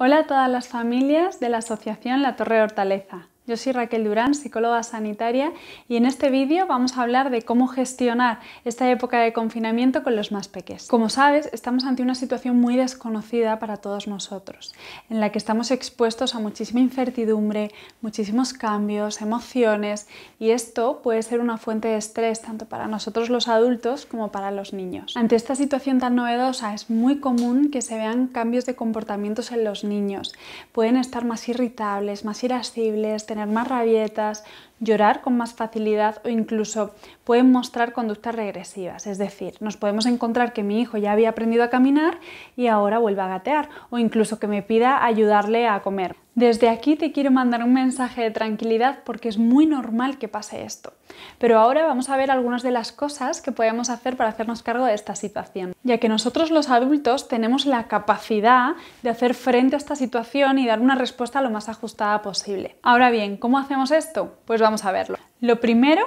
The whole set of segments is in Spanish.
Hola a todas las familias de la Asociación La Torre Hortaleza. Yo soy Raquel Durán, psicóloga sanitaria, y en este vídeo vamos a hablar de cómo gestionar esta época de confinamiento con los más pequeños. Como sabes, estamos ante una situación muy desconocida para todos nosotros, en la que estamos expuestos a muchísima incertidumbre, muchísimos cambios, emociones, y esto puede ser una fuente de estrés tanto para nosotros los adultos como para los niños. Ante esta situación tan novedosa, es muy común que se vean cambios de comportamientos en los niños. Pueden estar más irritables, más irascibles, tener más rabietas, llorar con más facilidad o incluso pueden mostrar conductas regresivas. Es decir, nos podemos encontrar que mi hijo ya había aprendido a caminar y ahora vuelve a gatear o incluso que me pida ayudarle a comer. Desde aquí te quiero mandar un mensaje de tranquilidad porque es muy normal que pase esto. Pero ahora vamos a ver algunas de las cosas que podemos hacer para hacernos cargo de esta situación, ya que nosotros los adultos tenemos la capacidad de hacer frente a esta situación y dar una respuesta lo más ajustada posible. Ahora bien, ¿cómo hacemos esto? Pues vamos a verlo. Lo primero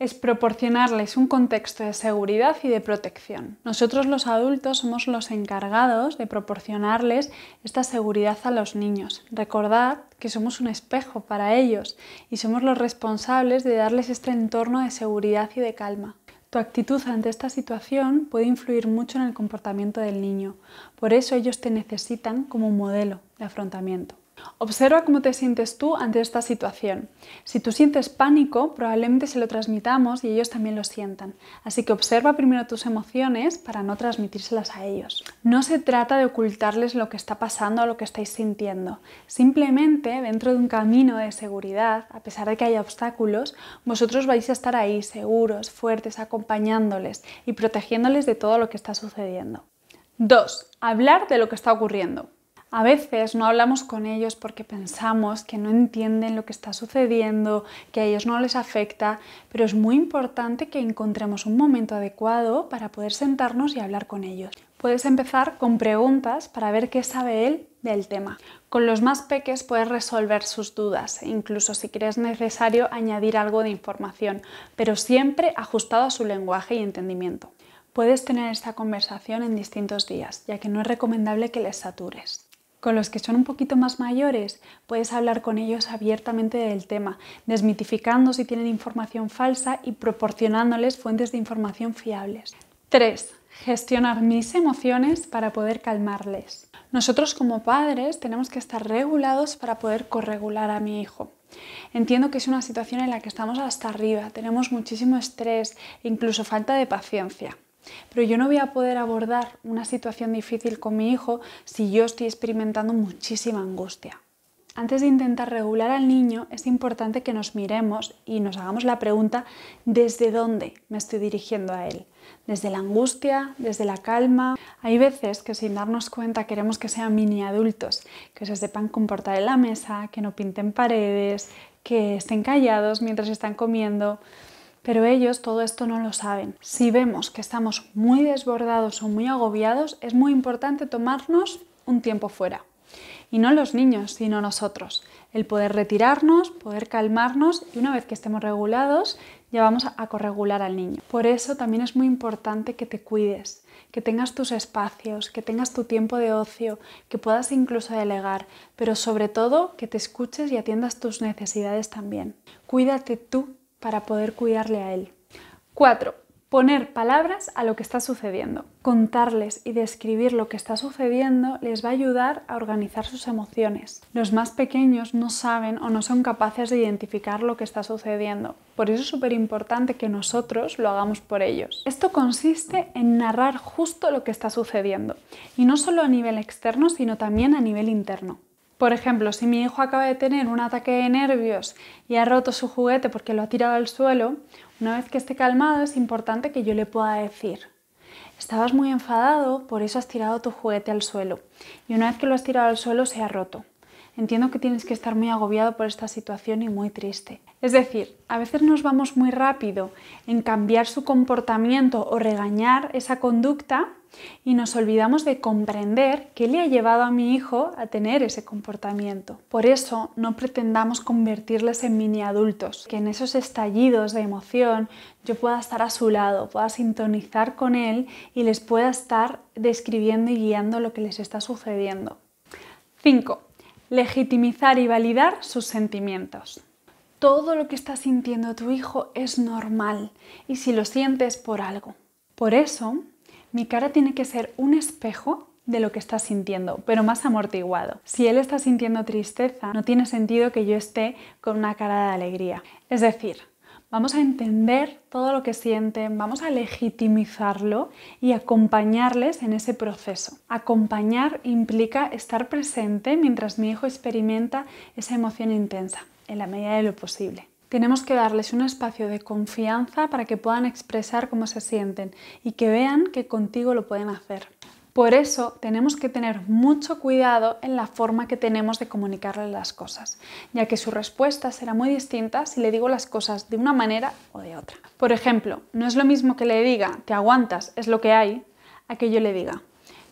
es proporcionarles un contexto de seguridad y de protección. Nosotros los adultos somos los encargados de proporcionarles esta seguridad a los niños. Recordad que somos un espejo para ellos y somos los responsables de darles este entorno de seguridad y de calma. Tu actitud ante esta situación puede influir mucho en el comportamiento del niño. Por eso ellos te necesitan como un modelo de afrontamiento. Observa cómo te sientes tú ante esta situación. Si tú sientes pánico, probablemente se lo transmitamos y ellos también lo sientan. Así que observa primero tus emociones para no transmitírselas a ellos. No se trata de ocultarles lo que está pasando o lo que estáis sintiendo. Simplemente, dentro de un camino de seguridad, a pesar de que haya obstáculos, vosotros vais a estar ahí seguros, fuertes, acompañándoles y protegiéndoles de todo lo que está sucediendo. 2. Hablar de lo que está ocurriendo. A veces no hablamos con ellos porque pensamos que no entienden lo que está sucediendo, que a ellos no les afecta, pero es muy importante que encontremos un momento adecuado para poder sentarnos y hablar con ellos. Puedes empezar con preguntas para ver qué sabe él del tema. Con los más peques puedes resolver sus dudas, e incluso si crees necesario añadir algo de información, pero siempre ajustado a su lenguaje y entendimiento. Puedes tener esta conversación en distintos días, ya que no es recomendable que les satures. Con los que son un poquito más mayores puedes hablar con ellos abiertamente del tema, desmitificando si tienen información falsa y proporcionándoles fuentes de información fiables. 3. Gestionar mis emociones para poder calmarles. Nosotros como padres tenemos que estar regulados para poder corregular a mi hijo. Entiendo que es una situación en la que estamos hasta arriba, tenemos muchísimo estrés, e incluso falta de paciencia. Pero yo no voy a poder abordar una situación difícil con mi hijo si yo estoy experimentando muchísima angustia. Antes de intentar regular al niño, es importante que nos miremos y nos hagamos la pregunta desde dónde me estoy dirigiendo a él. Desde la angustia, desde la calma. Hay veces que sin darnos cuenta queremos que sean mini adultos, que se sepan comportar en la mesa, que no pinten paredes, que estén callados mientras están comiendo. Pero ellos todo esto no lo saben. Si vemos que estamos muy desbordados o muy agobiados, es muy importante tomarnos un tiempo fuera. Y no los niños, sino nosotros. El poder retirarnos, poder calmarnos y una vez que estemos regulados, ya vamos a corregular al niño. Por eso también es muy importante que te cuides, que tengas tus espacios, que tengas tu tiempo de ocio, que puedas incluso delegar, pero sobre todo que te escuches y atiendas tus necesidades también. Cuídate tú para poder cuidarle a él. 4. Poner palabras a lo que está sucediendo. Contarles y describir lo que está sucediendo les va a ayudar a organizar sus emociones. Los más pequeños no saben o no son capaces de identificar lo que está sucediendo. Por eso es súper importante que nosotros lo hagamos por ellos. Esto consiste en narrar justo lo que está sucediendo. Y no solo a nivel externo, sino también a nivel interno. Por ejemplo, si mi hijo acaba de tener un ataque de nervios y ha roto su juguete porque lo ha tirado al suelo, una vez que esté calmado es importante que yo le pueda decir, estabas muy enfadado, por eso has tirado tu juguete al suelo. Y una vez que lo has tirado al suelo se ha roto. Entiendo que tienes que estar muy agobiado por esta situación y muy triste. Es decir, a veces nos vamos muy rápido en cambiar su comportamiento o regañar esa conducta y nos olvidamos de comprender qué le ha llevado a mi hijo a tener ese comportamiento. Por eso no pretendamos convertirles en mini adultos, que en esos estallidos de emoción yo pueda estar a su lado, pueda sintonizar con él y les pueda estar describiendo y guiando lo que les está sucediendo. 5. Legitimizar y validar sus sentimientos todo lo que está sintiendo tu hijo es normal y si lo sientes por algo. Por eso, mi cara tiene que ser un espejo de lo que está sintiendo, pero más amortiguado. Si él está sintiendo tristeza, no tiene sentido que yo esté con una cara de alegría. Es decir, vamos a entender todo lo que sienten, vamos a legitimizarlo y acompañarles en ese proceso. Acompañar implica estar presente mientras mi hijo experimenta esa emoción intensa, en la medida de lo posible. Tenemos que darles un espacio de confianza para que puedan expresar cómo se sienten y que vean que contigo lo pueden hacer. Por eso tenemos que tener mucho cuidado en la forma que tenemos de comunicarles las cosas, ya que su respuesta será muy distinta si le digo las cosas de una manera o de otra. Por ejemplo, no es lo mismo que le diga te aguantas, es lo que hay, a que yo le diga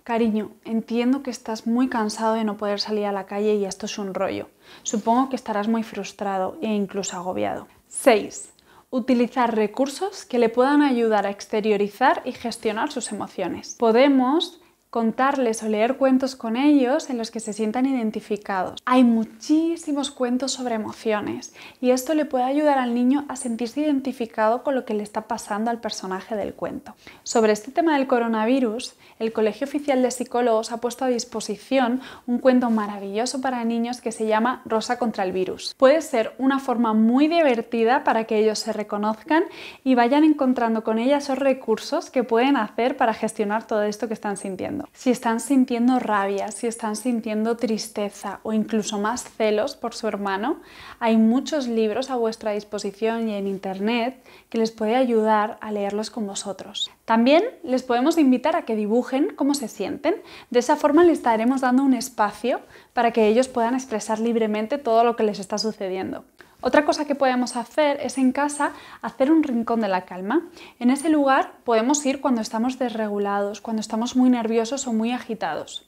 Cariño, entiendo que estás muy cansado de no poder salir a la calle y esto es un rollo. Supongo que estarás muy frustrado e incluso agobiado. 6. Utilizar recursos que le puedan ayudar a exteriorizar y gestionar sus emociones. Podemos contarles o leer cuentos con ellos en los que se sientan identificados. Hay muchísimos cuentos sobre emociones y esto le puede ayudar al niño a sentirse identificado con lo que le está pasando al personaje del cuento. Sobre este tema del coronavirus, el Colegio Oficial de Psicólogos ha puesto a disposición un cuento maravilloso para niños que se llama Rosa contra el virus. Puede ser una forma muy divertida para que ellos se reconozcan y vayan encontrando con ella esos recursos que pueden hacer para gestionar todo esto que están sintiendo. Si están sintiendo rabia, si están sintiendo tristeza o incluso más celos por su hermano, hay muchos libros a vuestra disposición y en internet que les puede ayudar a leerlos con vosotros. También les podemos invitar a que dibujen cómo se sienten. De esa forma les estaremos dando un espacio para que ellos puedan expresar libremente todo lo que les está sucediendo. Otra cosa que podemos hacer es en casa hacer un rincón de la calma. En ese lugar podemos ir cuando estamos desregulados, cuando estamos muy nerviosos o muy agitados.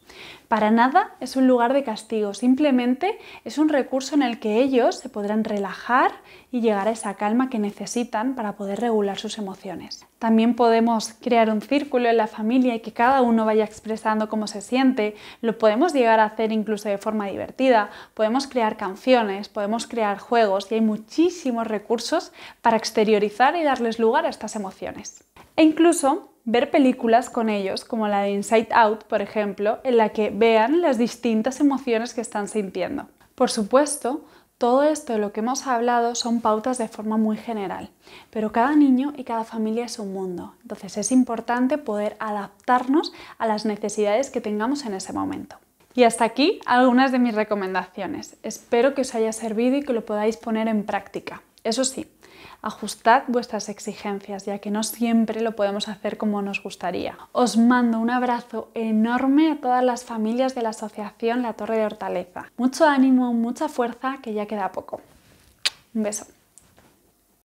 Para nada es un lugar de castigo, simplemente es un recurso en el que ellos se podrán relajar y llegar a esa calma que necesitan para poder regular sus emociones. También podemos crear un círculo en la familia y que cada uno vaya expresando cómo se siente. Lo podemos llegar a hacer incluso de forma divertida. Podemos crear canciones, podemos crear juegos y hay muchísimos recursos para exteriorizar y darles lugar a estas emociones. E incluso ver películas con ellos, como la de Inside Out, por ejemplo, en la que vean las distintas emociones que están sintiendo. Por supuesto, todo esto de lo que hemos hablado son pautas de forma muy general, pero cada niño y cada familia es un mundo, entonces es importante poder adaptarnos a las necesidades que tengamos en ese momento. Y hasta aquí algunas de mis recomendaciones. Espero que os haya servido y que lo podáis poner en práctica. Eso sí, ajustad vuestras exigencias, ya que no siempre lo podemos hacer como nos gustaría. Os mando un abrazo enorme a todas las familias de la Asociación La Torre de Hortaleza. Mucho ánimo, mucha fuerza, que ya queda poco. Un beso.